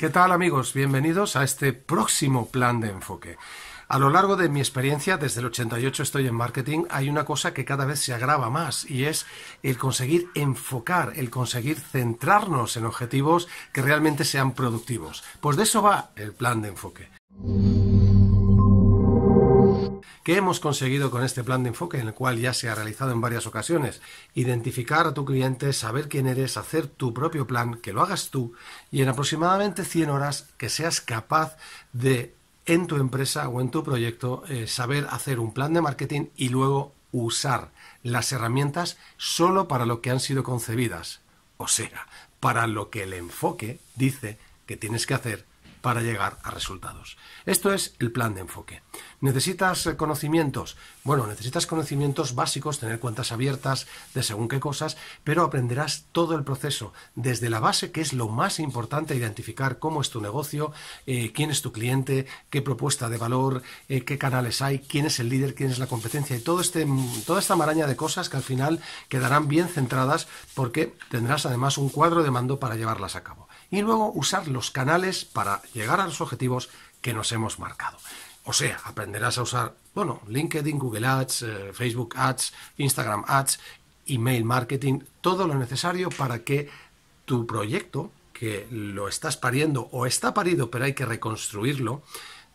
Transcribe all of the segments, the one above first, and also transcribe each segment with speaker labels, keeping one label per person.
Speaker 1: ¿Qué tal amigos? Bienvenidos a este próximo plan de enfoque. A lo largo de mi experiencia, desde el 88 estoy en marketing, hay una cosa que cada vez se agrava más y es el conseguir enfocar, el conseguir centrarnos en objetivos que realmente sean productivos. Pues de eso va el plan de enfoque. ¿Qué hemos conseguido con este plan de enfoque, en el cual ya se ha realizado en varias ocasiones. Identificar a tu cliente, saber quién eres, hacer tu propio plan, que lo hagas tú y en aproximadamente 100 horas que seas capaz de en tu empresa o en tu proyecto eh, saber hacer un plan de marketing y luego usar las herramientas solo para lo que han sido concebidas, o sea, para lo que el enfoque dice que tienes que hacer para llegar a resultados. Esto es el plan de enfoque. ¿Necesitas eh, conocimientos? Bueno, necesitas conocimientos básicos, tener cuentas abiertas de según qué cosas, pero aprenderás todo el proceso, desde la base, que es lo más importante, identificar cómo es tu negocio, eh, quién es tu cliente, qué propuesta de valor, eh, qué canales hay, quién es el líder, quién es la competencia y todo este, toda esta maraña de cosas que al final quedarán bien centradas porque tendrás además un cuadro de mando para llevarlas a cabo. Y luego usar los canales para llegar a los objetivos que nos hemos marcado. O sea, aprenderás a usar, bueno, LinkedIn, Google Ads, eh, Facebook Ads, Instagram Ads, email marketing, todo lo necesario para que tu proyecto, que lo estás pariendo o está parido pero hay que reconstruirlo,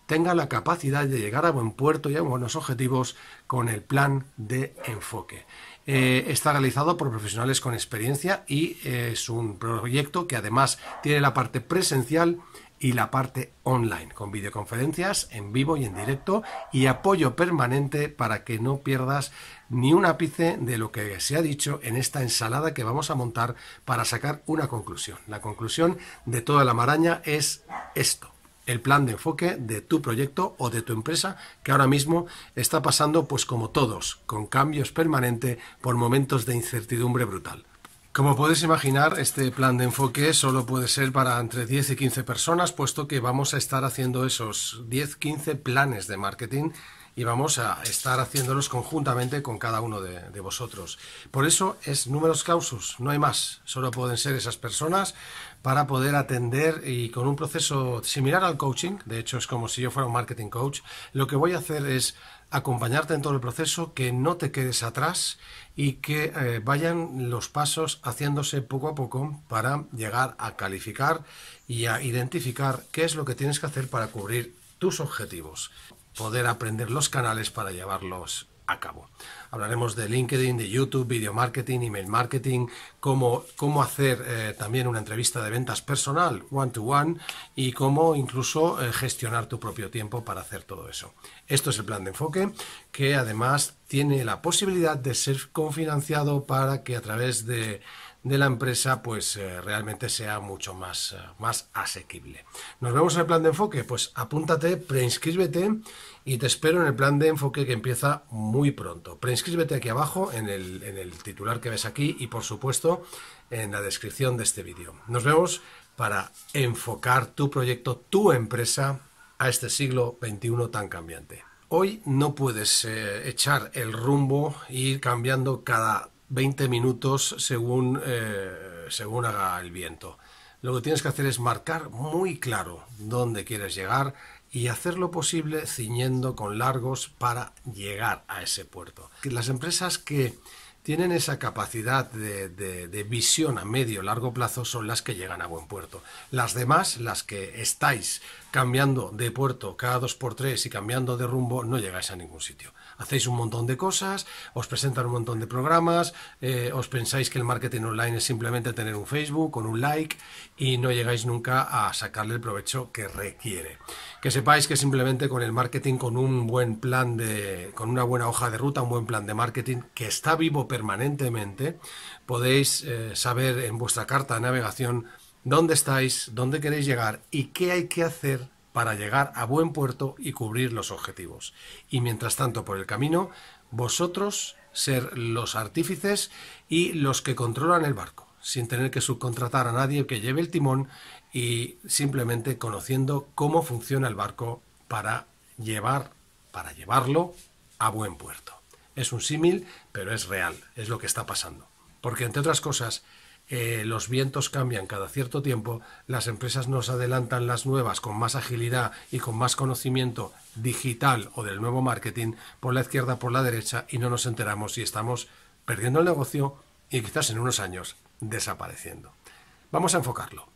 Speaker 1: tenga la capacidad de llegar a buen puerto y a buenos objetivos con el plan de enfoque. Eh, está realizado por profesionales con experiencia y es un proyecto que además tiene la parte presencial y la parte online, con videoconferencias en vivo y en directo y apoyo permanente para que no pierdas ni un ápice de lo que se ha dicho en esta ensalada que vamos a montar para sacar una conclusión. La conclusión de toda la maraña es esto el plan de enfoque de tu proyecto o de tu empresa que ahora mismo está pasando pues como todos, con cambios permanentes por momentos de incertidumbre brutal. Como puedes imaginar, este plan de enfoque solo puede ser para entre 10 y 15 personas, puesto que vamos a estar haciendo esos 10-15 planes de marketing y vamos a estar haciéndolos conjuntamente con cada uno de, vosotros. Por eso es números causus, no hay más, solo pueden ser esas personas para poder atender y con un proceso similar al coaching, de hecho es como si yo fuera un marketing coach, lo que voy a hacer es acompañarte en todo el proceso, que no te quedes atrás y que eh, vayan los pasos haciéndose poco a poco para llegar a calificar y a identificar qué es lo que tienes que hacer para cubrir tus objetivos poder aprender los canales para llevarlos a cabo. Hablaremos de LinkedIn, de YouTube, video marketing, email marketing, cómo, cómo hacer eh, también una entrevista de ventas personal, one-to-one, y cómo incluso eh, gestionar tu propio tiempo para hacer todo eso. Esto es el plan de enfoque, que además tiene la posibilidad de ser confinanciado para que a través de, de la empresa pues eh, realmente sea mucho más, eh, más asequible. ¿Nos vemos en el plan de enfoque? Pues apúntate, preinscríbete y te espero en el plan de enfoque que empieza muy pronto. Preinscríbete aquí abajo en el, en el titular que ves aquí y por supuesto en la descripción de este vídeo. Nos vemos para enfocar tu proyecto, tu empresa a este siglo XXI tan cambiante. Hoy no puedes eh, echar el rumbo e ir cambiando cada 20 minutos según, eh, según haga el viento. Lo que tienes que hacer es marcar muy claro dónde quieres llegar y hacer lo posible ciñendo con largos para llegar a ese puerto. Las empresas que tienen esa capacidad de, visión a medio largo plazo son las que llegan a buen puerto. Las demás, las que estáis cambiando de puerto cada dos por tres y cambiando de rumbo, no llegáis a ningún sitio. Hacéis un montón de cosas, os presentan un montón de programas, eh, os pensáis que el marketing online es simplemente tener un Facebook con un like y no llegáis nunca a sacarle el provecho que requiere. Que sepáis que simplemente con el marketing, con un buen plan de, con una buena hoja de ruta, un buen plan de marketing que está vivo, permanentemente, podéis eh, saber en vuestra carta de navegación dónde estáis, dónde queréis llegar y qué hay que hacer para llegar a buen puerto y cubrir los objetivos. Y mientras tanto, por el camino, vosotros ser los artífices y los que controlan el barco, sin tener que subcontratar a nadie que lleve el timón y simplemente conociendo cómo funciona el barco para llevar para llevarlo a buen puerto. Es un símil, pero es real, es lo que está pasando. Porque, entre otras cosas, eh, los vientos cambian cada cierto tiempo, las empresas nos adelantan las nuevas con más agilidad y con más conocimiento digital o del nuevo marketing por la izquierda, por la derecha y no nos enteramos y estamos perdiendo el negocio y quizás en unos años desapareciendo. Vamos a enfocarlo.